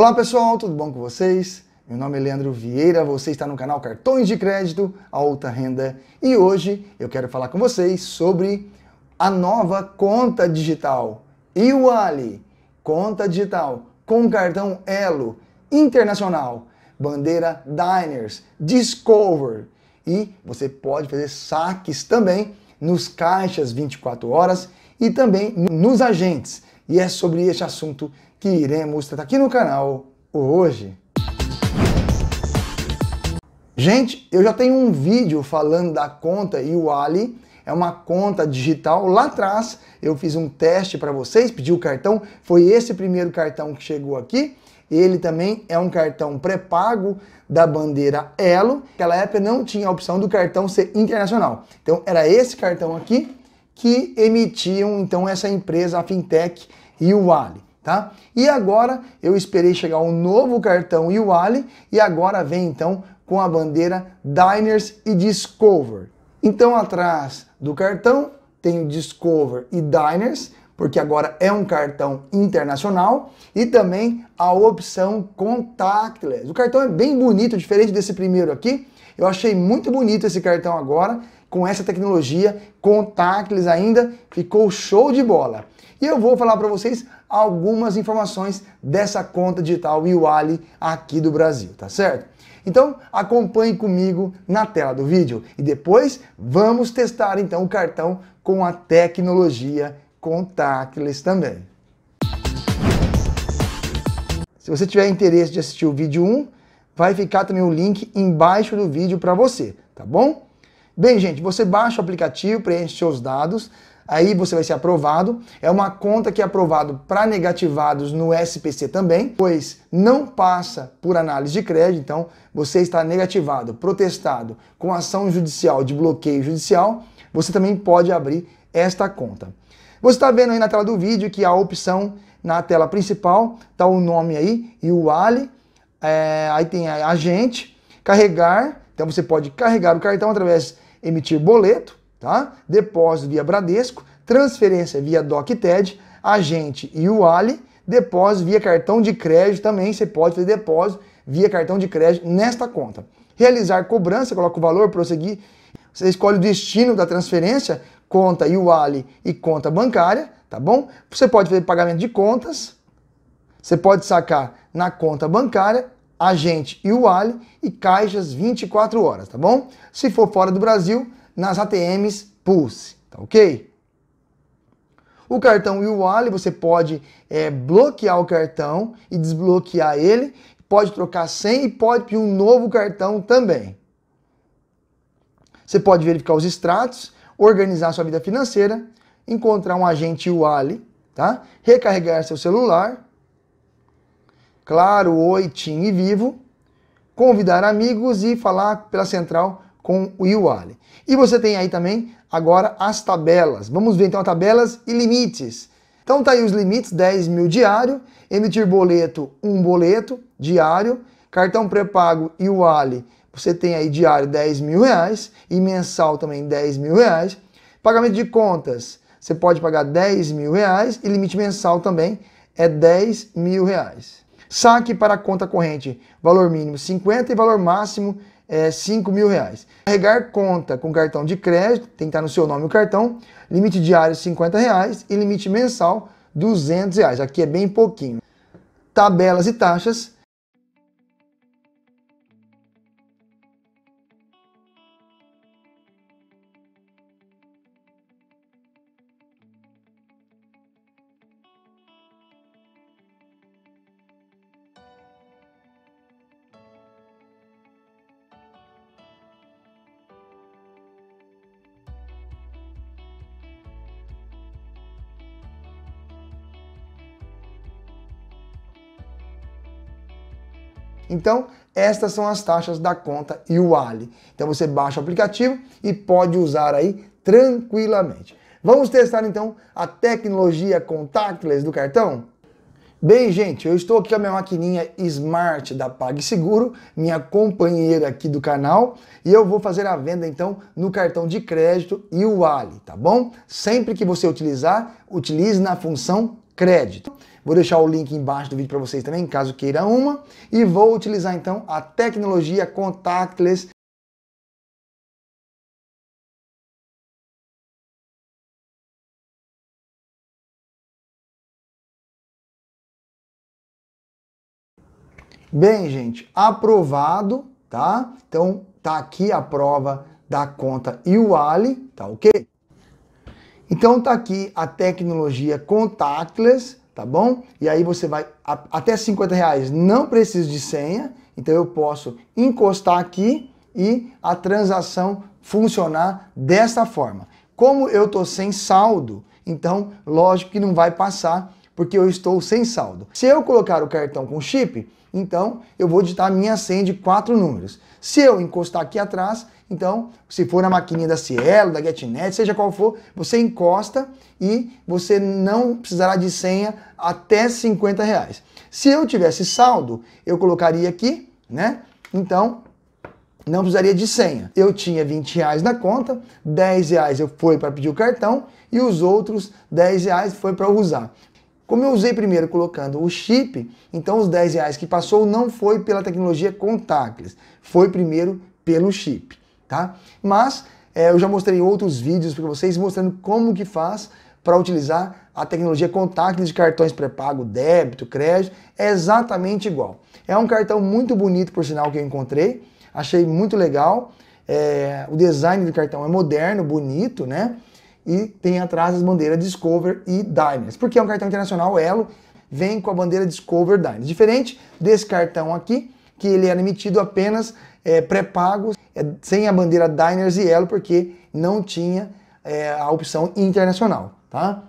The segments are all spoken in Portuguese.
Olá pessoal, tudo bom com vocês? Meu nome é Leandro Vieira, você está no canal Cartões de Crédito Alta Renda e hoje eu quero falar com vocês sobre a nova conta digital e o Ali, conta digital com cartão Elo internacional, bandeira Diners, Discover e você pode fazer saques também nos caixas 24 horas e também nos agentes. E é sobre este assunto que iremos tratar aqui no canal hoje. Gente, eu já tenho um vídeo falando da conta e o Ali é uma conta digital. Lá atrás eu fiz um teste para vocês, pedi o cartão, foi esse primeiro cartão que chegou aqui. Ele também é um cartão pré-pago da bandeira Elo. Naquela época não tinha a opção do cartão ser internacional. Então era esse cartão aqui que emitiam então essa empresa, a Fintech e o Ali tá? E agora eu esperei chegar um novo cartão Yuali e agora vem então com a bandeira Diners e Discover. Então atrás do cartão tem Discover e Diners, porque agora é um cartão internacional e também a opção contactless. O cartão é bem bonito, diferente desse primeiro aqui. Eu achei muito bonito esse cartão agora, com essa tecnologia contactless ainda, ficou show de bola. E eu vou falar para vocês algumas informações dessa conta digital Iwali aqui do Brasil, tá certo? Então acompanhe comigo na tela do vídeo e depois vamos testar então o cartão com a tecnologia contactless também. Se você tiver interesse de assistir o vídeo 1, vai ficar também o link embaixo do vídeo para você, tá bom? Bem, gente, você baixa o aplicativo, preenche seus dados, aí você vai ser aprovado. É uma conta que é aprovado para negativados no SPC também, pois não passa por análise de crédito, então você está negativado, protestado com ação judicial de bloqueio judicial, você também pode abrir esta conta. Você está vendo aí na tela do vídeo que a opção na tela principal está o nome aí e o Ali. É, aí tem a agente, carregar, então você pode carregar o cartão através de emitir boleto, tá? Depósito via Bradesco, transferência via DocTed, agente e o Ali, depósito via cartão de crédito também, você pode fazer depósito via cartão de crédito nesta conta. Realizar cobrança, coloca o valor, prosseguir. Você escolhe o destino da transferência, conta e o Ali e conta bancária, tá bom? Você pode fazer pagamento de contas, você pode sacar na conta bancária, agente e o Ali e caixas 24 horas, tá bom? Se for fora do Brasil, nas ATMs Pulse, tá ok? O cartão e você pode é, bloquear o cartão e desbloquear ele, pode trocar sem e pode pedir um novo cartão também. Você pode verificar os extratos, organizar sua vida financeira, encontrar um agente Wally, tá? Recarregar seu celular, Claro, Oi, Tim e Vivo, convidar amigos e falar pela central com o UALE. E você tem aí também agora as tabelas. Vamos ver então tabelas e limites. Então tá aí os limites, 10 mil diário, emitir boleto, um boleto diário, cartão pré-pago e o Ali, você tem aí diário 10 mil reais e mensal também 10 mil reais. Pagamento de contas, você pode pagar 10 mil reais e limite mensal também é 10 mil reais. Saque para conta corrente, valor mínimo 50 e valor máximo é, 5 mil reais. Carregar conta com cartão de crédito, tem que estar no seu nome o cartão, limite diário 50 reais e limite mensal 200 reais. Aqui é bem pouquinho. Tabelas e taxas, Então, estas são as taxas da conta e o Ali. Então você baixa o aplicativo e pode usar aí tranquilamente. Vamos testar então a tecnologia contactless do cartão? Bem, gente, eu estou aqui com a minha maquininha Smart da PagSeguro, minha companheira aqui do canal, e eu vou fazer a venda então no cartão de crédito e o Ali, tá bom? Sempre que você utilizar, utilize na função crédito. Vou deixar o link embaixo do vídeo para vocês também, caso queira uma, e vou utilizar então a tecnologia contactless Bem, gente, aprovado, tá? Então tá aqui a prova da conta e o Ali, tá OK? Então tá aqui a tecnologia contactless, tá bom? E aí você vai a, até 50 reais, não preciso de senha, então eu posso encostar aqui e a transação funcionar dessa forma. Como eu tô sem saldo, então lógico que não vai passar porque eu estou sem saldo. Se eu colocar o cartão com chip, então eu vou digitar minha senha de quatro números. Se eu encostar aqui atrás, então, se for na maquininha da Cielo, da GetNet, seja qual for, você encosta e você não precisará de senha até 50 reais. Se eu tivesse saldo, eu colocaria aqui, né? Então, não precisaria de senha. Eu tinha 20 reais na conta, 10 reais eu fui para pedir o cartão e os outros 10 reais foi para usar. Como eu usei primeiro colocando o chip, então os 10 reais que passou não foi pela tecnologia contactless, foi primeiro pelo chip tá? Mas é, eu já mostrei outros vídeos para vocês mostrando como que faz para utilizar a tecnologia contact de cartões pré-pago, débito, crédito, é exatamente igual. É um cartão muito bonito, por sinal, que eu encontrei, achei muito legal. É, o design do cartão é moderno, bonito, né? E tem atrás as bandeiras Discover e Diners. Porque é um cartão internacional, Elo vem com a bandeira Discover Diners. Diferente desse cartão aqui, que ele era emitido apenas é, pré pagos é, sem a bandeira Diners e Elo, porque não tinha é, a opção internacional, tá?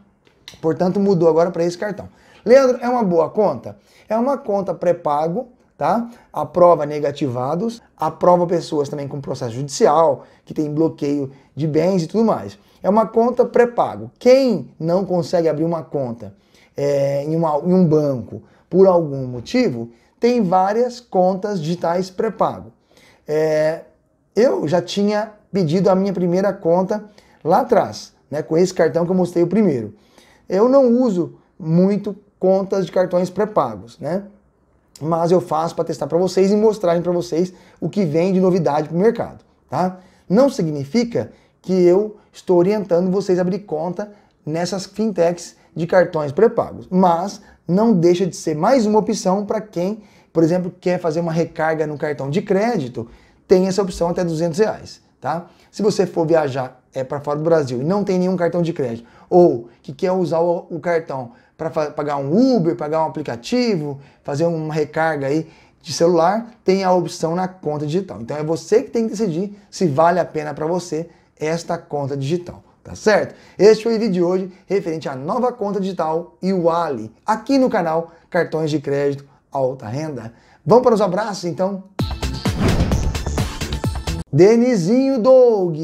Portanto, mudou agora para esse cartão. Leandro, é uma boa conta? É uma conta pré-pago, tá? Aprova negativados, aprova pessoas também com processo judicial, que tem bloqueio de bens e tudo mais. É uma conta pré-pago. Quem não consegue abrir uma conta é, em, uma, em um banco por algum motivo, tem várias contas digitais pré-pago. É, eu já tinha pedido a minha primeira conta lá atrás, né, com esse cartão que eu mostrei o primeiro. Eu não uso muito contas de cartões pré-pagos, né? Mas eu faço para testar para vocês e mostrar para vocês o que vem de novidade para o mercado, tá? Não significa que eu estou orientando vocês a abrir conta nessas fintechs de cartões pré-pagos, mas não deixa de ser mais uma opção para quem, por exemplo, quer fazer uma recarga no cartão de crédito tem essa opção até 200 reais, tá? Se você for viajar é, para fora do Brasil e não tem nenhum cartão de crédito, ou que quer usar o, o cartão para pagar um Uber, pagar um aplicativo, fazer uma recarga aí de celular, tem a opção na conta digital. Então é você que tem que decidir se vale a pena para você esta conta digital. Tá certo? Este foi o vídeo de hoje referente à nova conta digital e o Ali, aqui no canal Cartões de Crédito Alta Renda. Vamos para os abraços então? Denizinho Doug,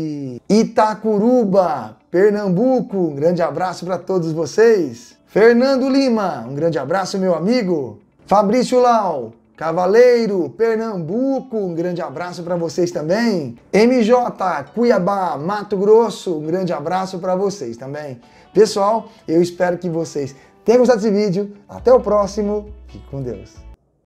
Itacuruba, Pernambuco, um grande abraço para todos vocês. Fernando Lima, um grande abraço, meu amigo. Fabrício Lau, Cavaleiro, Pernambuco, um grande abraço para vocês também. MJ, Cuiabá, Mato Grosso, um grande abraço para vocês também. Pessoal, eu espero que vocês tenham gostado desse vídeo. Até o próximo. Fique com Deus.